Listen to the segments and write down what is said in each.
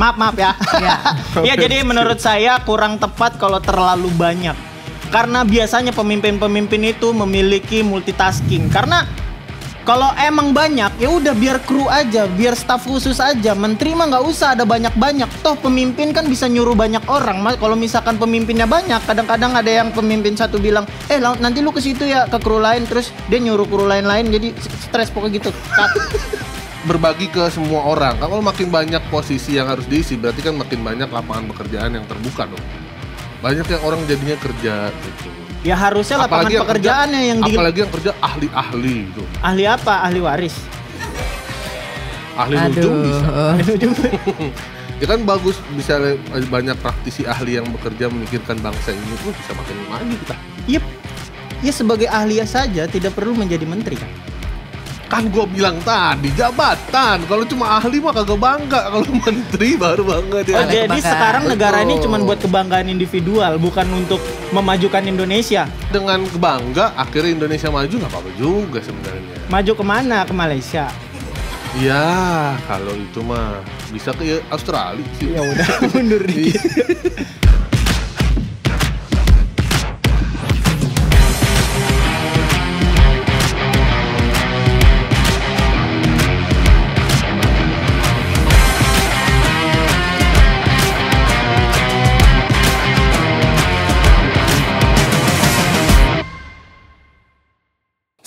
Maaf, maaf ya. Iya. Ya, jadi menurut saya kurang tepat kalau terlalu banyak. Karena biasanya pemimpin-pemimpin itu memiliki multitasking. Karena kalau emang banyak ya udah biar kru aja biar staff khusus aja menteri mah nggak usah ada banyak banyak toh pemimpin kan bisa nyuruh banyak orang mas kalau misalkan pemimpinnya banyak kadang-kadang ada yang pemimpin satu bilang eh nanti lu ke situ ya ke kru lain terus dia nyuruh kru lain lain jadi stres pokoknya gitu berbagi ke semua orang. Kan kalau makin banyak posisi yang harus diisi, berarti kan makin banyak lapangan pekerjaan yang terbuka dong. Banyak yang orang jadinya kerja gitu. Ya harusnya lapangan apalagi yang pekerjaannya yang, kerja, yang di... apalagi yang kerja ahli-ahli gitu. Ahli apa? Ahli waris. Ahli Aduh. nujum bisa. Ahli ya kan bagus bisa banyak praktisi ahli yang bekerja memikirkan bangsa ini tuh bisa makin maju kita. Yep. Ya iya, sebagai ahli saja tidak perlu menjadi menteri kan. Kan gue bilang tadi jabatan. Kalau cuma ahli mah kagak bangga. Kalau menteri baru bangga ya. dia. Oh, jadi kebanggaan. sekarang negara Betul. ini cuma buat kebanggaan individual, bukan untuk memajukan Indonesia. Dengan kebangga akhirnya Indonesia maju nggak apa-apa juga sebenarnya. Maju kemana? Ke Malaysia. Ya, kalau itu mah bisa ke Australia sih. Ya udah mundur dikit. Iya.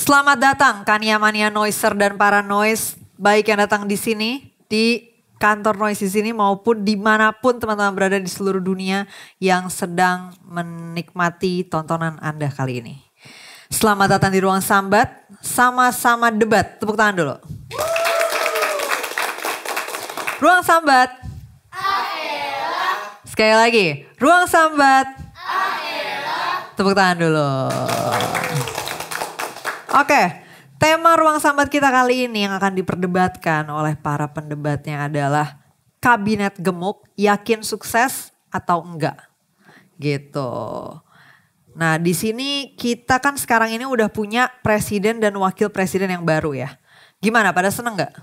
Selamat datang Kania Mania Noiser dan para noise baik yang datang di sini di kantor noise di sini maupun dimanapun teman-teman berada di seluruh dunia yang sedang menikmati tontonan Anda kali ini. Selamat datang di ruang sambat, sama-sama debat. Tepuk tangan dulu. Ruang sambat. Sekali lagi, ruang sambat. Tepuk tangan dulu. Oke, tema ruang sambat kita kali ini yang akan diperdebatkan oleh para pendebatnya adalah kabinet gemuk yakin sukses atau enggak. Gitu. Nah, di sini kita kan sekarang ini udah punya presiden dan wakil presiden yang baru ya. Gimana pada seneng nggak?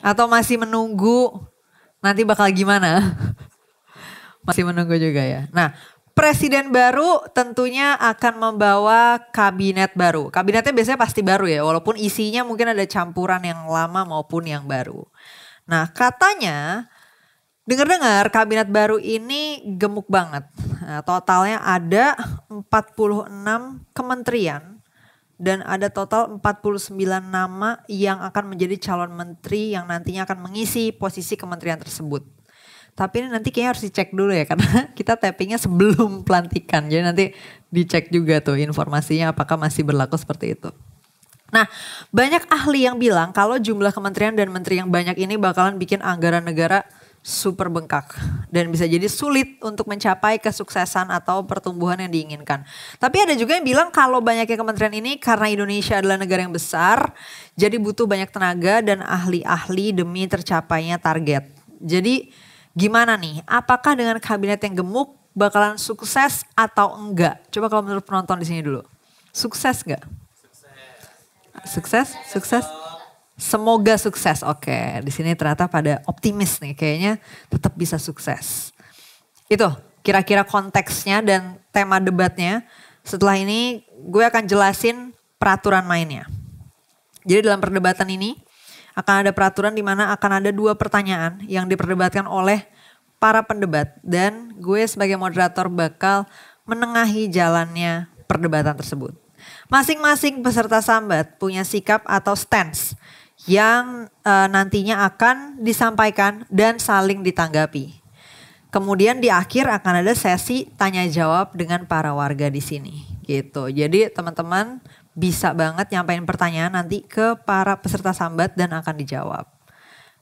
Atau masih menunggu nanti bakal gimana? masih menunggu juga ya. Nah, presiden baru tentunya akan membawa kabinet baru. Kabinetnya biasanya pasti baru ya, walaupun isinya mungkin ada campuran yang lama maupun yang baru. Nah, katanya dengar-dengar kabinet baru ini gemuk banget. Nah, totalnya ada 46 kementerian dan ada total 49 nama yang akan menjadi calon menteri yang nantinya akan mengisi posisi kementerian tersebut. Tapi ini nanti kayaknya harus dicek dulu ya karena kita tappingnya sebelum pelantikan. Jadi nanti dicek juga tuh informasinya apakah masih berlaku seperti itu. Nah, banyak ahli yang bilang kalau jumlah kementerian dan menteri yang banyak ini bakalan bikin anggaran negara super bengkak dan bisa jadi sulit untuk mencapai kesuksesan atau pertumbuhan yang diinginkan. Tapi ada juga yang bilang kalau banyaknya kementerian ini karena Indonesia adalah negara yang besar, jadi butuh banyak tenaga dan ahli-ahli demi tercapainya target. Jadi Gimana nih? Apakah dengan kabinet yang gemuk bakalan sukses atau enggak? Coba kalau menurut penonton di sini dulu. Sukses enggak? Sukses. Sukses? Sukses? Semoga sukses. Oke, di sini ternyata pada optimis nih kayaknya tetap bisa sukses. Itu kira-kira konteksnya dan tema debatnya. Setelah ini gue akan jelasin peraturan mainnya. Jadi dalam perdebatan ini akan ada peraturan di mana akan ada dua pertanyaan yang diperdebatkan oleh para pendebat dan gue sebagai moderator bakal menengahi jalannya perdebatan tersebut. Masing-masing peserta sambat punya sikap atau stance yang e, nantinya akan disampaikan dan saling ditanggapi. Kemudian di akhir akan ada sesi tanya jawab dengan para warga di sini gitu. Jadi teman-teman bisa banget nyampain pertanyaan nanti ke para peserta sambat dan akan dijawab.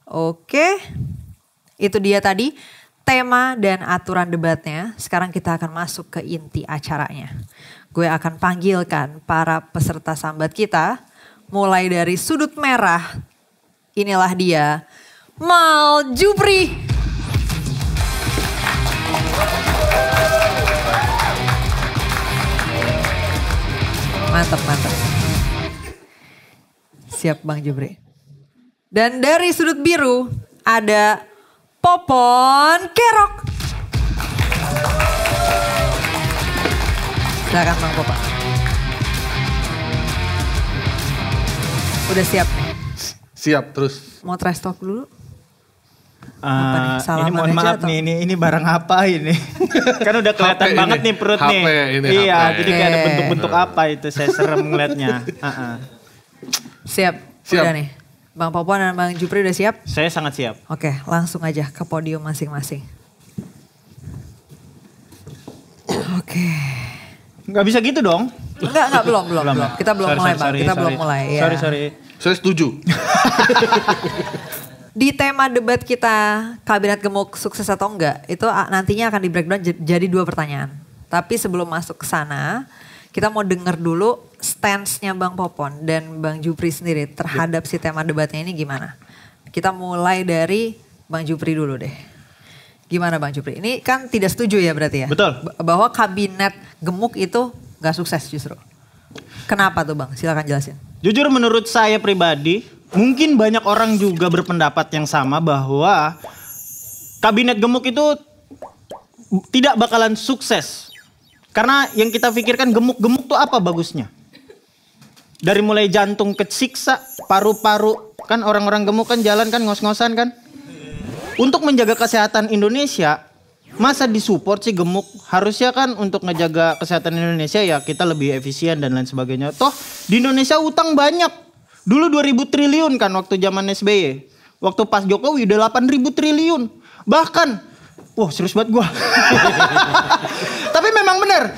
Oke, itu dia tadi tema dan aturan debatnya. Sekarang kita akan masuk ke inti acaranya. Gue akan panggilkan para peserta sambat kita mulai dari sudut merah. Inilah dia, Mal Jupri. Mantap, mantap. Siap Bang Jubri. Dan dari sudut biru ada Popon Kerok. Silakan Bang Popon. Udah siap? Siap terus. Mau trash talk dulu? Uh, ini mohon maaf atau? nih, ini ini barang apa ini? kan udah kelihatan banget ini. nih perut HP nih. iya, HP. jadi kayak ada bentuk-bentuk apa itu saya serem ngeliatnya. Uh-uh. Siap, siap, udah nih. Bang Papua dan Bang Jupri udah siap? Saya sangat siap. Oke, langsung aja ke podium masing-masing. Oke. nggak bisa gitu dong. Enggak, enggak, belum, belum, belum. Ya? Kita belum sorry, mulai, sorry, Bang. Kita sorry. belum mulai. Ya. Sorry, sorry. Saya setuju di tema debat kita kabinet gemuk sukses atau enggak itu ah, nantinya akan di breakdown jadi dua pertanyaan. Tapi sebelum masuk ke sana, kita mau dengar dulu stance-nya Bang Popon dan Bang Jupri sendiri terhadap si tema debatnya ini gimana. Kita mulai dari Bang Jupri dulu deh. Gimana Bang Jupri? Ini kan tidak setuju ya berarti ya? Betul. Bahwa kabinet gemuk itu gak sukses justru. Kenapa tuh Bang? Silahkan jelasin. Jujur menurut saya pribadi, mungkin banyak orang juga berpendapat yang sama bahwa kabinet gemuk itu tidak bakalan sukses. Karena yang kita pikirkan gemuk-gemuk tuh apa bagusnya? Dari mulai jantung kesiksa, paru-paru, kan orang-orang gemuk kan jalan kan ngos-ngosan kan? Untuk menjaga kesehatan Indonesia, masa disupport sih gemuk? Harusnya kan untuk ngejaga kesehatan Indonesia ya kita lebih efisien dan lain sebagainya. Toh di Indonesia utang banyak Dulu 2000 triliun kan waktu zaman SBY. Waktu pas Jokowi udah 8000 triliun. Bahkan wah serius banget gua. Tapi memang benar.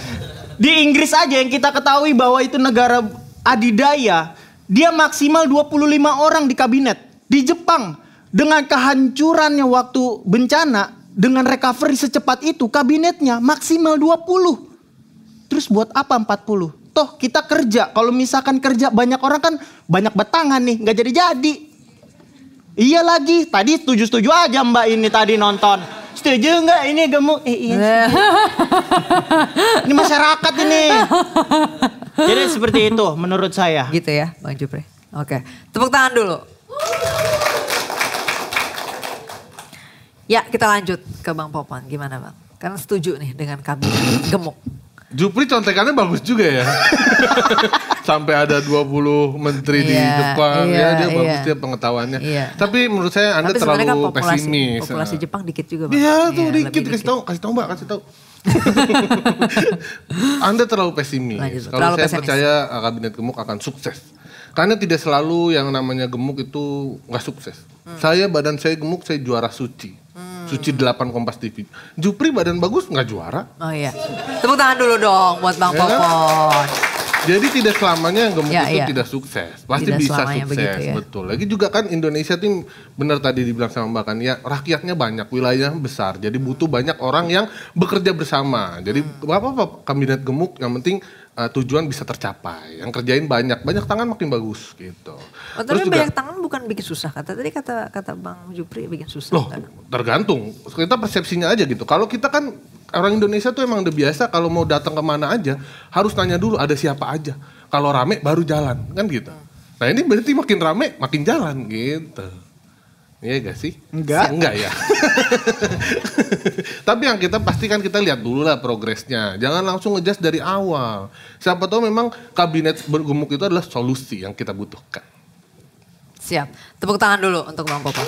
Di Inggris aja yang kita ketahui bahwa itu negara adidaya, dia maksimal 25 orang di kabinet. Di Jepang dengan kehancurannya waktu bencana dengan recovery secepat itu kabinetnya maksimal 20. Terus buat apa 40? toh kita kerja. Kalau misalkan kerja banyak orang kan banyak betangan nih, nggak jadi-jadi. Iya lagi, tadi setuju-setuju aja mbak ini tadi nonton. Setuju nggak ini gemuk? Eh, iya. ini masyarakat ini. Jadi seperti itu menurut saya. Gitu ya Bang Jupri. Oke, tepuk tangan dulu. Ya kita lanjut ke Bang Popan, gimana Bang? Karena setuju nih dengan kami gemuk. Jupri contekannya bagus juga ya. Sampai ada 20 menteri yeah, di Jepang iya, yeah, ya dia yeah. bagus iya. dia pengetahuannya. Yeah. Tapi menurut saya Anda Tapi terlalu kan populasi, pesimis. Populasi Jepang dikit juga, Bang. Iya, tuh ya, dikit. dikit kasih tahu, kasih tahu Mbak, kasih tahu. anda terlalu pesimis. Lanjut, Kalau terlalu saya pesimis. percaya eh, kabinet gemuk akan sukses. Karena tidak selalu yang namanya gemuk itu nggak sukses. Hmm. Saya badan saya gemuk, saya juara suci. Cuci 8 Kompas TV. Jupri badan bagus nggak juara. Oh iya. Tepuk tangan dulu dong buat Bang ya, kan? Popon. Kan? Jadi tidak selamanya yang gemuk ya, itu ya. tidak sukses. Pasti tidak bisa sukses, begitu, ya. betul. Lagi juga kan Indonesia tim benar tadi dibilang sama Mbak kan ya rakyatnya banyak, wilayahnya besar. Jadi butuh banyak orang yang bekerja bersama. Jadi hmm. apa apa kabinet gemuk yang penting uh, tujuan bisa tercapai. Yang kerjain banyak, banyak tangan makin bagus gitu. Oh, tapi Terus juga, banyak tangan bukan bikin susah kata tadi kata kata Bang Jupri bikin susah. Loh, kan? tergantung. Kita persepsinya aja gitu. Kalau kita kan orang Indonesia tuh emang udah biasa kalau mau datang ke mana aja harus tanya dulu ada siapa aja. Kalau rame baru jalan kan gitu. Hmm. Nah ini berarti makin rame makin jalan gitu. Iya gak sih? Enggak. Enggak ya. Tapi yang kita pastikan kita lihat dulu lah progresnya. Jangan langsung ngejas dari awal. Siapa tahu memang kabinet bergumuk itu adalah solusi yang kita butuhkan. Siap. Tepuk tangan dulu untuk Bang Popo.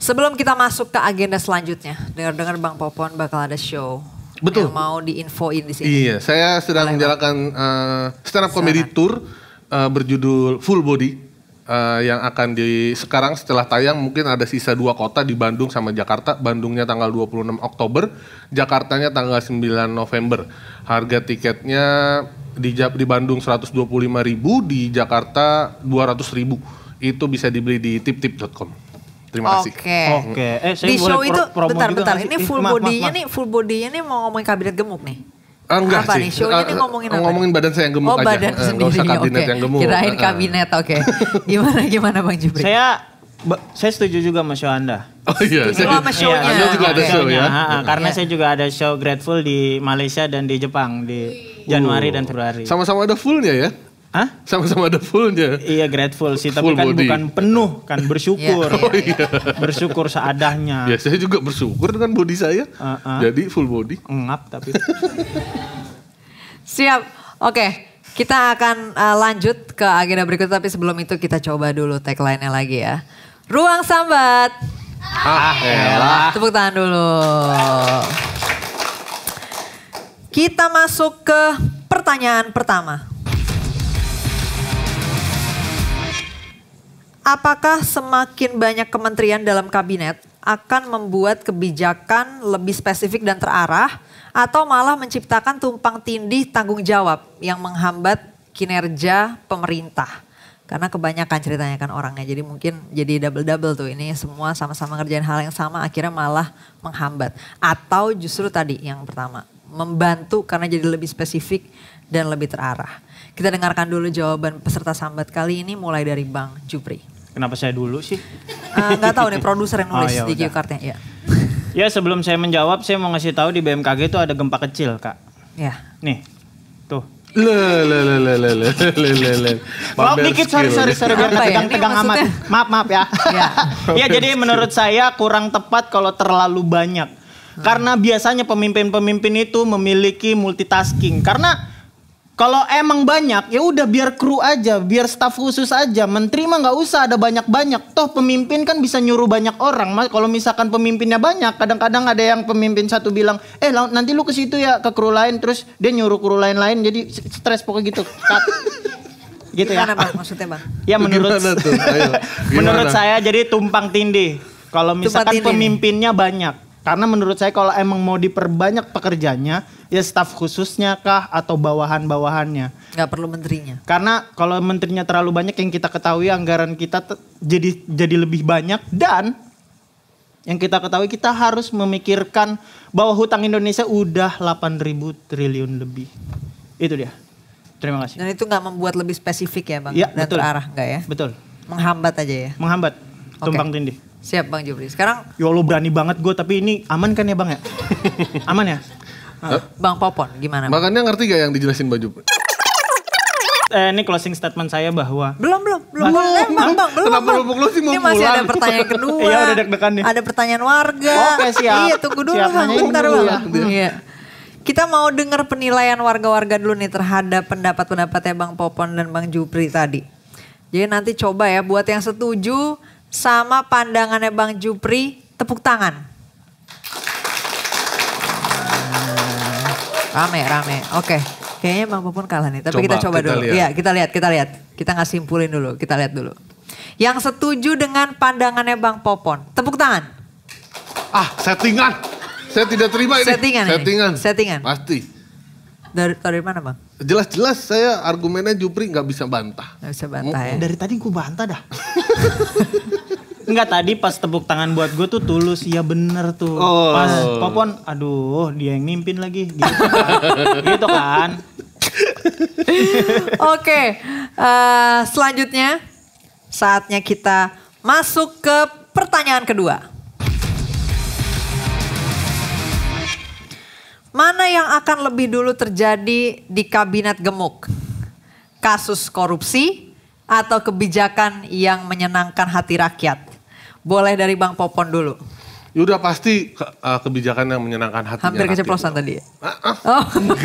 Sebelum kita masuk ke agenda selanjutnya, dengar-dengar Bang Popon bakal ada show Betul. yang mau diinfoin di sini. Iya, saya sedang menjalankan uh, stand up comedy tour uh, berjudul Full Body uh, yang akan di sekarang setelah tayang mungkin ada sisa dua kota di Bandung sama Jakarta. Bandungnya tanggal 26 Oktober, Jakartanya tanggal 9 November. Harga tiketnya di di Bandung 125.000, di Jakarta 200.000. Itu bisa dibeli di tiptip.com. Terima kasih. Oke. Okay. Eh, di show pro itu bentar bentar. Ini eh, full bodinya nih, full bodinya nih mau ngomongin kabinet gemuk nih. Ah, enggak Apa sih. nih show-nya eh, nih ngomongin eh, apa? Ngomongin badan saya yang gemuk oh, aja. badan uh, sendiri. usah kabinet okay. yang gemuk. Kirain kabinet oke. Okay. gimana gimana Bang Jupri? Saya saya setuju juga sama show Anda. Oh iya. Setuju saya, sama show-nya. Iya, Anda juga ada show ya. ha, karena yeah. saya juga ada show Grateful di Malaysia dan di Jepang di Januari uh, dan Februari. Sama-sama ada fullnya ya? Hah? Sama-sama ada fullnya. Iya grateful sih, Full tapi kan body. bukan penuh kan bersyukur. Iya. oh, iya. Bersyukur seadanya. Ya saya juga bersyukur dengan body saya. Uh -uh. Jadi full body. Ngap tapi. Siap. Oke, okay. kita akan uh, lanjut ke agenda berikut tapi sebelum itu kita coba dulu tagline-nya lagi ya. Ruang Sambat. Ah, elah. Tepuk tangan dulu. Kita masuk ke pertanyaan pertama. Apakah semakin banyak kementerian dalam kabinet akan membuat kebijakan lebih spesifik dan terarah atau malah menciptakan tumpang tindih tanggung jawab yang menghambat kinerja pemerintah? Karena kebanyakan ceritanya kan orangnya, jadi mungkin jadi double-double tuh ini semua sama-sama ngerjain hal yang sama akhirnya malah menghambat. Atau justru tadi yang pertama, membantu karena jadi lebih spesifik dan lebih terarah. Kita dengarkan dulu jawaban peserta sambat kali ini mulai dari Bang Jupri. Kenapa saya dulu sih? Eh, nggak uh, tahu deh produser yang oh, nulis oh, ya di udah. ya. ya sebelum saya menjawab, saya mau ngasih tahu di BMKG itu ada gempa kecil kak. Ya. Nih, tuh. Le le le le le le le le le. Maaf dikit sorry sorry sorry biar nggak ya, tegang-tegang amat. Maaf maaf ya. Ya. ya jadi menurut saya kurang tepat kalau terlalu banyak. Hmm. Karena biasanya pemimpin-pemimpin itu memiliki multitasking. Karena kalau emang banyak ya udah biar kru aja, biar staf khusus aja. Menteri mah nggak usah ada banyak-banyak. Toh pemimpin kan bisa nyuruh banyak orang. Mas kalau misalkan pemimpinnya banyak, kadang-kadang ada yang pemimpin satu bilang, "Eh, nanti lu ke situ ya ke kru lain." Terus dia nyuruh kru lain-lain jadi stres pokoknya gitu. gitu ya. Gimana ya. Bang, maksudnya, Bang? Ya menurut menurut saya jadi tumpang tindih. Kalau misalkan pemimpinnya banyak karena menurut saya kalau emang mau diperbanyak pekerjanya, ya staf khususnya kah atau bawahan-bawahannya. Gak perlu menterinya. Karena kalau menterinya terlalu banyak yang kita ketahui anggaran kita jadi jadi lebih banyak dan yang kita ketahui kita harus memikirkan bahwa hutang Indonesia udah 8.000 triliun lebih. Itu dia. Terima kasih. Dan itu nggak membuat lebih spesifik ya bang? Ya, Dan betul. terarah nggak ya? Betul. Menghambat aja ya? Menghambat. Tumpang okay. tindih. Siap Bang Jupri. Sekarang Ya lo berani banget gue tapi ini aman kan ya Bang ya? aman ya? Hah? Bang Popon gimana? Bang? Makanya ngerti gak yang dijelasin Bang Jupri? Eh, ini closing statement saya bahwa Belum belum belum Belum, belum Bang, Bang, belum. Kenapa Bang. belum belum sih mau Ini masih ada pertanyaan kedua. Iya, udah deg-degan nih. Ada pertanyaan warga. Oke, siap. Iya tunggu dulu Siap, Bang, nanyain bentar dulu Bang. Iya, ya. Iya. Kita mau dengar penilaian warga-warga dulu nih terhadap pendapat-pendapatnya Bang Popon dan Bang Jupri tadi. Jadi nanti coba ya buat yang setuju sama pandangannya Bang Jupri, tepuk tangan. Rame, rame. Oke. Okay. Kayaknya Bang Popon kalah nih, tapi coba, kita coba kita dulu. Iya, kita lihat, kita lihat. Kita nggak simpulin dulu, kita lihat dulu. Yang setuju dengan pandangannya Bang Popon, tepuk tangan. Ah, settingan. Saya tidak terima ini. Settingan. Settingan. Ini. Settingan. Pasti. Dari, dari mana bang? Jelas-jelas saya argumennya Jupri nggak bisa bantah. Nggak bisa bantah ya. Dari tadi gue bantah dah. Enggak tadi pas tepuk tangan buat gue tuh tulus, ya bener tuh. Oh. Pas Popon, aduh dia yang mimpin lagi. Gitu kan. gitu kan. Oke, okay. uh, eh, selanjutnya saatnya kita masuk ke pertanyaan kedua. Mana yang akan lebih dulu terjadi di kabinet gemuk? Kasus korupsi atau kebijakan yang menyenangkan hati rakyat? Boleh dari Bang Popon dulu. Ya udah pasti ke, eh, kebijakan yang menyenangkan hati Hampir keceplosan tadi. Ya? Ah, ah. Oh. enggak.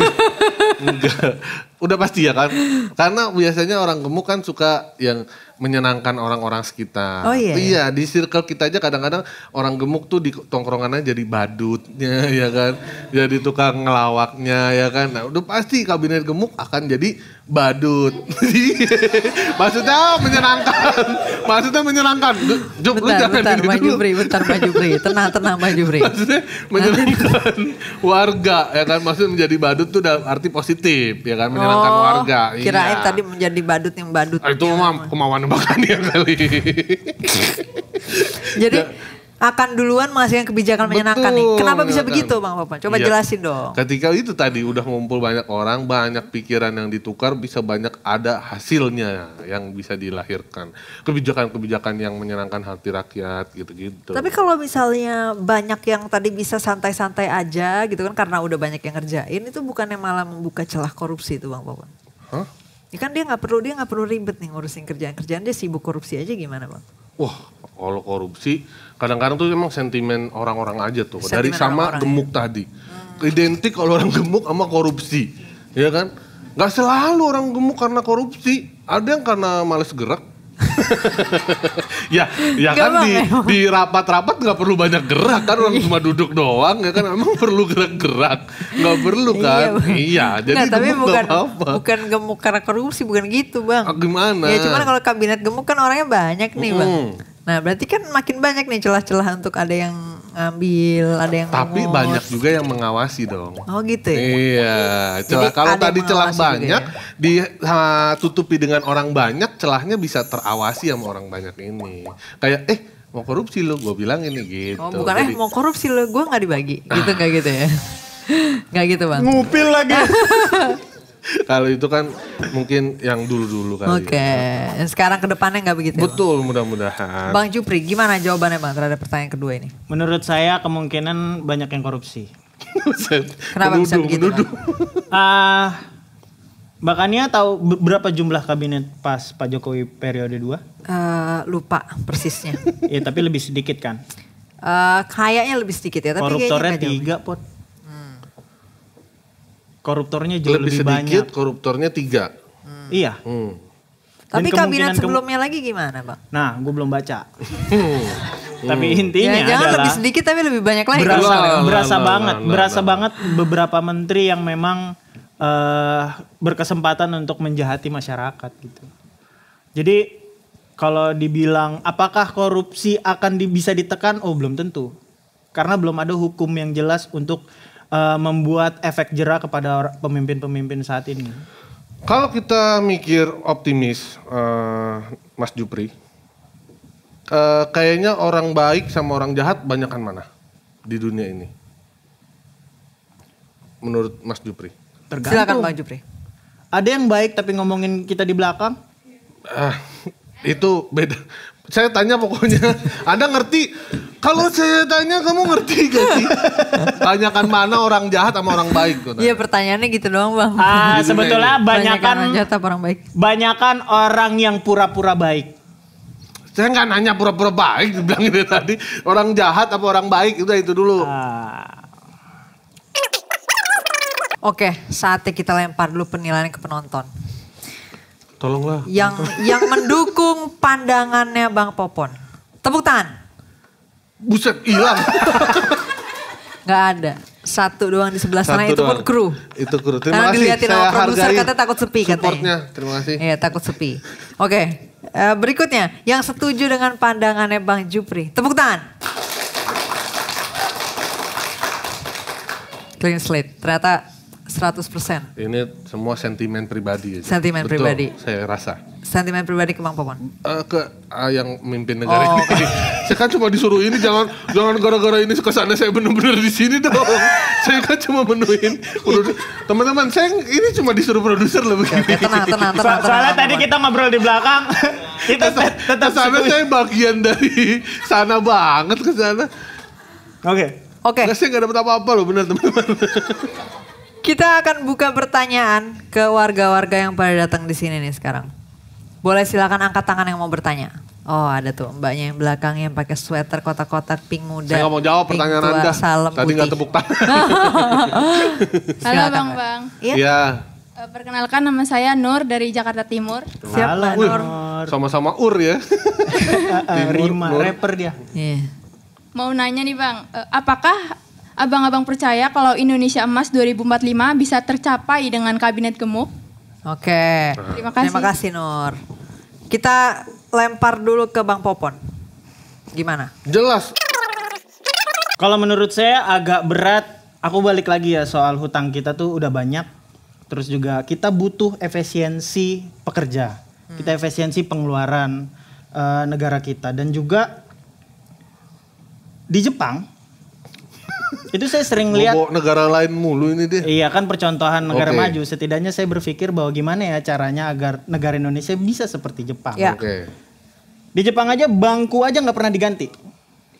enggak. Udah pasti ya kan? Karena biasanya orang gemuk kan suka yang menyenangkan orang-orang sekitar. Oh iya. Iya, iya. di circle kita aja kadang-kadang orang gemuk tuh di tongkrongannya jadi badutnya ya kan. Jadi tukang ngelawaknya ya kan. Nah, udah pasti kabinet gemuk akan jadi badut. Maksudnya menyenangkan. Maksudnya menyenangkan. Jom, bentar, lu jangan bentar, maju gitu Jubri, bentar maju Tenang, tenang maju Jubri. Maksudnya menyenangkan warga ya kan. Maksudnya menjadi badut tuh dalam arti positif ya kan. oh menghilangkan oh, warga. Kirain iya. tadi menjadi badut yang badut. Ah, itu ya. mah kemauan dia kali. Jadi akan duluan menghasilkan kebijakan Betul, menyenangkan nih. Kenapa bisa kan? begitu Bang Bapak? Coba iya. jelasin dong. Ketika itu tadi udah ngumpul banyak orang, banyak pikiran yang ditukar, bisa banyak ada hasilnya yang bisa dilahirkan. Kebijakan-kebijakan yang menyenangkan hati rakyat gitu-gitu. Tapi kalau misalnya banyak yang tadi bisa santai-santai aja gitu kan karena udah banyak yang ngerjain itu bukannya malah membuka celah korupsi itu Bang Bapak? Hah? Ya kan dia nggak perlu dia nggak perlu ribet nih ngurusin kerjaan kerjaan dia sibuk korupsi aja gimana bang? wah kalau korupsi kadang-kadang tuh emang sentimen orang-orang aja tuh sentimen dari sama orang -orang ya? gemuk ya. tadi hmm. identik kalau orang gemuk sama korupsi ya kan nggak selalu orang gemuk karena korupsi ada yang karena males gerak ya, ya gak kan bang, di, di rapat-rapat nggak perlu banyak gerak kan orang iya. cuma duduk doang ya kan emang perlu gerak-gerak nggak perlu iya, kan iya, iya jadi nggak tapi bukan apa -apa. bukan gemuk karena korupsi bukan gitu bang ah, gimana ya cuman kalau kabinet gemuk kan orangnya banyak nih -hmm. bang Nah, berarti kan makin banyak nih celah-celah untuk ada yang ngambil, ada yang Tapi ngomong. banyak juga yang mengawasi dong. Oh gitu ya. Iya, celah kalau tadi celah ya? banyak ya? ditutupi dengan orang banyak, celahnya bisa terawasi sama orang banyak ini. Kayak eh mau korupsi lo, gue bilang ini gitu. Oh bukan eh, Jadi, eh mau korupsi lo, gue nggak dibagi, gitu kayak gitu ya. Gak gitu bang Ngupil lagi Kalau itu kan mungkin yang dulu-dulu kan. Oke, okay. Ya. sekarang kedepannya nggak begitu. Betul, mudah-mudahan. Bang Jupri, gimana jawabannya bang terhadap pertanyaan kedua ini? Menurut saya kemungkinan banyak yang korupsi. Kenapa menuduh, bisa begitu? Menuduh. uh, tahu berapa jumlah kabinet pas Pak Jokowi periode dua? Uh, lupa persisnya. Ya tapi lebih sedikit kan? Uh, kayaknya lebih sedikit ya. Tapi Koruptornya tiga pot koruptornya jauh lebih, lebih sedikit, banyak. koruptornya tiga. Hmm. Iya. Hmm. Tapi kabinet sebelumnya lagi gimana, Bang? Nah, gue belum baca. Hmm. Tapi intinya ya, jangan adalah lebih sedikit tapi lebih banyak lagi. Berasa, lala, berasa lala, banget, berasa banget beberapa menteri yang memang uh, berkesempatan untuk menjahati masyarakat gitu. Jadi kalau dibilang apakah korupsi akan di, bisa ditekan? Oh belum tentu, karena belum ada hukum yang jelas untuk uh, membuat efek jerah kepada pemimpin-pemimpin saat ini? Kalau kita mikir optimis, uh, Mas Jupri, uh, kayaknya orang baik sama orang jahat banyakkan mana di dunia ini? Menurut Mas Jupri? Tergantung. Silakan Pak Jupri. Ada yang baik tapi ngomongin kita di belakang? Uh, itu beda. Saya tanya pokoknya, Anda ngerti kalau saya tanya kamu ngerti gak sih? Tanyakan mana orang jahat sama orang baik. Iya pertanyaannya gitu doang bang. Ah, gitu sebetulnya banyakan orang jahat sama orang baik. Banyakan orang yang pura-pura baik. Saya nggak nanya pura-pura baik, bilang itu tadi. Orang jahat apa orang baik, itu itu dulu. Uh. Oke, saatnya kita lempar dulu penilaian ke penonton. Tolonglah. Yang yang mendukung pandangannya Bang Popon. Tepuk tangan. Buset, hilang. Gak ada. Satu doang di sebelah sana itu pun kru. Itu kru. Terima Karena kasih. sama produser kata takut sepi katanya. Terima kasih. Iya, takut sepi. Oke. Eh, berikutnya, yang setuju dengan pandangannya Bang Jupri. Tepuk tangan. Clean slate. Ternyata 100%. Ini semua sentimen pribadi aja. Sentimen Betul, pribadi. Saya rasa. Sentimen pribadi eh, ke Bang Popon? Uh, ke uh, yang mimpin negara oh. ini. saya kan cuma disuruh ini jangan jangan gara-gara ini kesannya saya benar-benar di sini dong. saya kan cuma menuin teman-teman saya ini cuma disuruh produser loh begini. Ya, tenang, tenang, tenang. So, tenang soalnya tenang, tadi kita ngobrol di belakang. kita tetap, tetap saya bagian dari sana banget ke sana. Oke. Okay. Oke. Okay. Saya nggak dapat apa-apa loh benar teman-teman. Kita akan buka pertanyaan ke warga-warga yang pada datang di sini nih sekarang. Boleh silakan angkat tangan yang mau bertanya. Oh ada tuh mbaknya yang belakang yang pakai sweater kotak-kotak pink muda. Saya nggak mau jawab pertanyaan tua, anda. Salam Tadi nggak tepuk tangan. Halo bang bang. Iya. Ya. Perkenalkan nama saya Nur dari Jakarta Timur. Siap Halo, Nur. Sama-sama Ur ya. Timur, Rima, rapper dia. Yeah. Mau nanya nih bang, eh, apakah Abang-abang percaya kalau Indonesia Emas 2045 bisa tercapai dengan kabinet gemuk? Oke. Terima kasih. Terima kasih Nur. Kita lempar dulu ke Bang Popon. Gimana? Jelas. Kalau menurut saya agak berat. Aku balik lagi ya soal hutang kita tuh udah banyak. Terus juga kita butuh efisiensi pekerja. Hmm. Kita efisiensi pengeluaran uh, negara kita dan juga di Jepang itu saya sering lihat negara lain mulu ini dia Iya kan percontohan negara okay. maju. Setidaknya saya berpikir bahwa gimana ya caranya agar negara Indonesia bisa seperti Jepang. Ya. Okay. Di Jepang aja bangku aja nggak pernah diganti.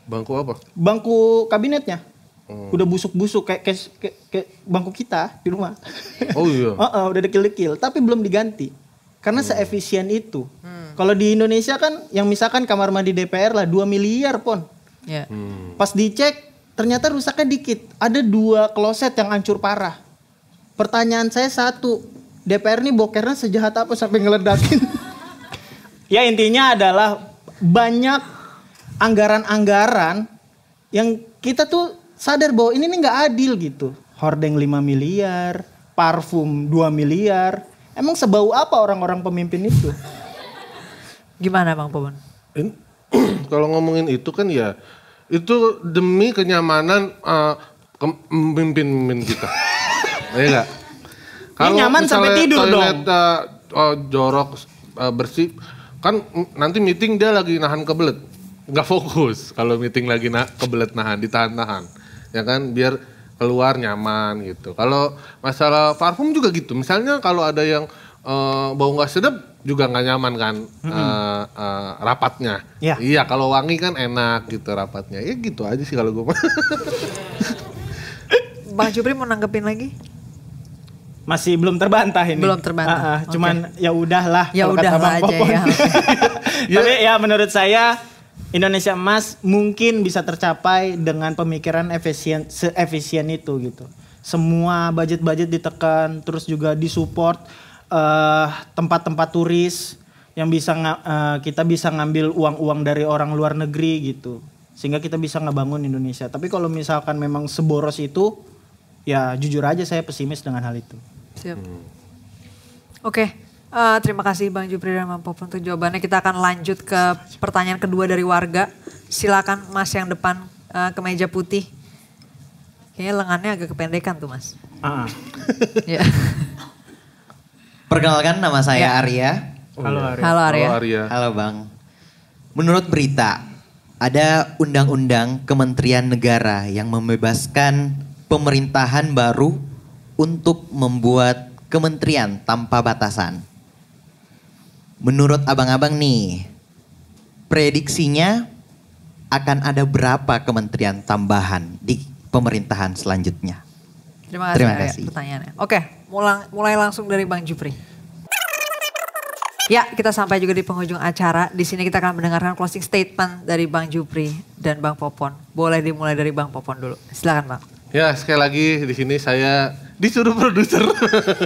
Bangku apa? Bangku kabinetnya. Hmm. Udah busuk-busuk kayak, kayak, kayak, kayak bangku kita di rumah. Oh iya. uh -uh, udah dekil-dekil tapi belum diganti. Karena hmm. seefisien itu. Hmm. Kalau di Indonesia kan yang misalkan kamar mandi DPR lah 2 miliar pon. Yeah. Hmm. Pas dicek Ternyata rusaknya dikit. Ada dua kloset yang hancur parah. Pertanyaan saya satu, DPR ini bokernya sejahat apa sampai ngeledakin? ya intinya adalah banyak anggaran-anggaran yang kita tuh sadar bahwa ini nih nggak adil gitu. Hordeng 5 miliar, parfum 2 miliar. Emang sebau apa orang-orang pemimpin itu? Gimana Bang Pomon? Kalau ngomongin itu kan ya itu demi kenyamanan uh, pemimpin-pemimpin kita. Iya enggak? Kalau nyaman sampai tidur toilet, dong. Uh, jorok uh, bersih kan nanti meeting dia lagi nahan kebelet. Enggak fokus kalau meeting lagi na kebelet nahan, ditahan-tahan. Ya kan biar keluar nyaman gitu. Kalau masalah parfum juga gitu. Misalnya kalau ada yang Eh, bau nggak sedap juga nggak nyaman kan hmm. uh, uh, rapatnya. Yeah. Iya kalau wangi kan enak gitu rapatnya. Ya gitu aja sih kalau gue Bang Jupri mau nanggepin lagi? Masih belum terbantah ini. Belum terbantah. Uh, ah, uh, ah, okay. cuman ya udahlah. Ya udah aja ya. Tapi ya menurut saya Indonesia emas mungkin bisa tercapai dengan pemikiran efisien seefisien itu gitu. Semua budget-budget ditekan, terus juga disupport Eh, tempat-tempat uh, turis yang bisa uh, kita bisa ngambil uang-uang dari orang luar negeri gitu sehingga kita bisa ngebangun Indonesia tapi kalau misalkan memang seboros itu ya jujur aja saya pesimis dengan hal itu siap oke okay. uh, eh, terima kasih Bang Jupri dan Bang Popon untuk jawabannya kita akan lanjut ke pertanyaan kedua dari warga silakan Mas yang depan uh, ke meja putih kayaknya lengannya agak kependekan tuh Mas ah. ya Perkenalkan nama saya ya. Arya. Oh, Halo Arya. Halo Arya. Halo Arya. Halo Bang. Menurut berita, ada undang-undang Kementerian Negara yang membebaskan pemerintahan baru untuk membuat kementerian tanpa batasan. Menurut abang-abang nih, prediksinya akan ada berapa kementerian tambahan di pemerintahan selanjutnya? Terima kasih, Terima ya, kasih. pertanyaannya. Oke, mulai, mulai langsung dari Bang Jupri. Ya, kita sampai juga di penghujung acara. Di sini kita akan mendengarkan closing statement dari Bang Jupri dan Bang Popon. Boleh dimulai dari Bang Popon dulu. Silakan, Bang. Ya, sekali lagi di sini saya disuruh produser.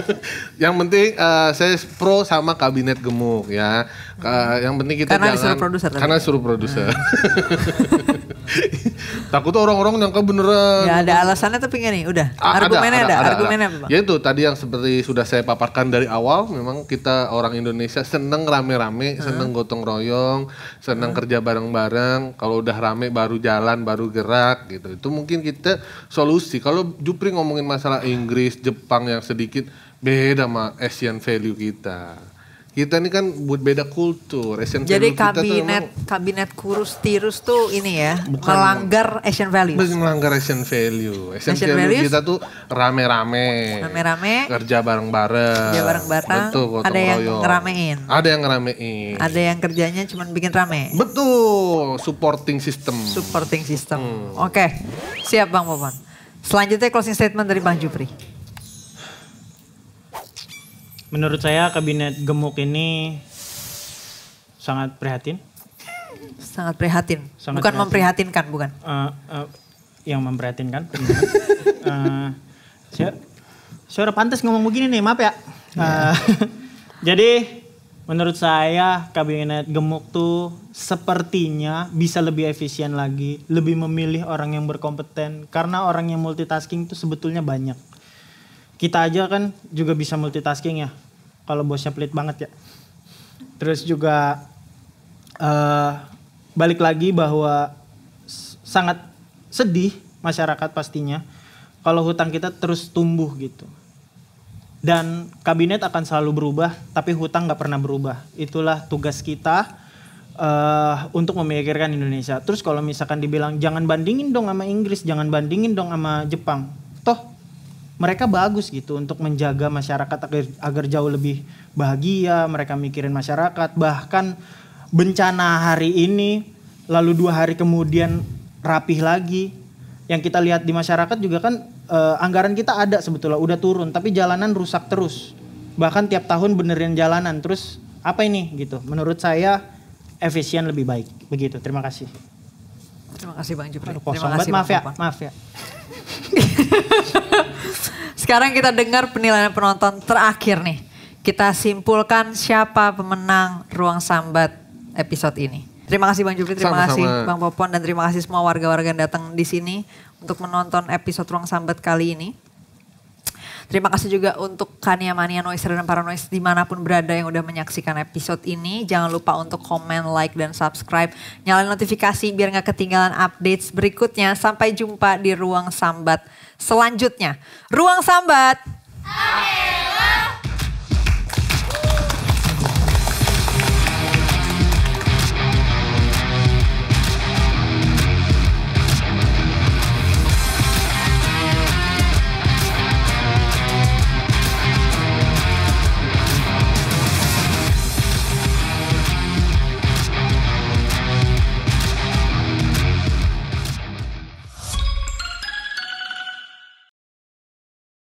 Yang penting uh, saya pro sama kabinet gemuk ya uh, yang penting kita karena jangan disuruh produser karena disuruh produser hmm. takut orang-orang nyangka beneran ya ada alasannya tapi gak nih udah A argumennya ada, ada, ada, ada argumennya ya itu tadi yang seperti sudah saya paparkan dari awal memang kita orang Indonesia seneng rame-rame hmm. seneng gotong royong seneng hmm. kerja bareng-bareng kalau udah rame baru jalan baru gerak gitu itu mungkin kita solusi kalau Jupri ngomongin masalah Inggris Jepang yang sedikit beda sama Asian value kita kita ini kan buat beda kultur Asian Jadi value kabinet kita kabinet kurus tirus tuh ini ya bukan, melanggar Asian value. Bukan melanggar Asian value. Asian, Asian value values? kita tuh rame-rame. Rame-rame. Kerja bareng-bareng. Kerja bareng-bareng. Betul, ada yang royong. ngeramein. Ada yang ngeramein. Ada yang kerjanya cuma bikin rame. Betul, supporting system. Supporting system. Hmm. Oke. Okay. Siap Bang Popon. Selanjutnya closing statement dari Bang Jupri menurut saya kabinet gemuk ini sangat prihatin. Sangat prihatin. Sangat bukan prihatin. memprihatinkan, bukan? Uh, uh, yang memprihatinkan. uh, saya, saya pantas ngomong begini nih, maaf ya. Uh, jadi menurut saya kabinet gemuk tuh sepertinya bisa lebih efisien lagi, lebih memilih orang yang berkompeten karena orang yang multitasking tuh sebetulnya banyak kita aja kan juga bisa multitasking ya kalau bosnya pelit banget ya terus juga uh, balik lagi bahwa sangat sedih masyarakat pastinya kalau hutang kita terus tumbuh gitu dan kabinet akan selalu berubah tapi hutang nggak pernah berubah itulah tugas kita uh, untuk memikirkan Indonesia. Terus kalau misalkan dibilang jangan bandingin dong sama Inggris, jangan bandingin dong sama Jepang. Toh mereka bagus gitu untuk menjaga masyarakat agar, agar jauh lebih bahagia mereka mikirin masyarakat bahkan bencana hari ini lalu dua hari kemudian rapih lagi yang kita lihat di masyarakat juga kan eh, anggaran kita ada sebetulnya udah turun tapi jalanan rusak terus bahkan tiap tahun benerin jalanan terus apa ini gitu menurut saya efisien lebih baik begitu terima kasih terima kasih bang Jupri terima kasih maaf ya maaf ya Sekarang kita dengar penilaian penonton terakhir nih. Kita simpulkan siapa pemenang Ruang Sambat episode ini. Terima kasih Bang Jupri, terima kasih Bang Popon dan terima kasih semua warga-warga yang datang di sini untuk menonton episode Ruang Sambat kali ini. Terima kasih juga untuk Kania Mania Noise dan Paranoise dimanapun berada yang udah menyaksikan episode ini. Jangan lupa untuk komen, like, dan subscribe. Nyalain notifikasi biar nggak ketinggalan update berikutnya. Sampai jumpa di Ruang Sambat selanjutnya. Ruang Sambat. Amin.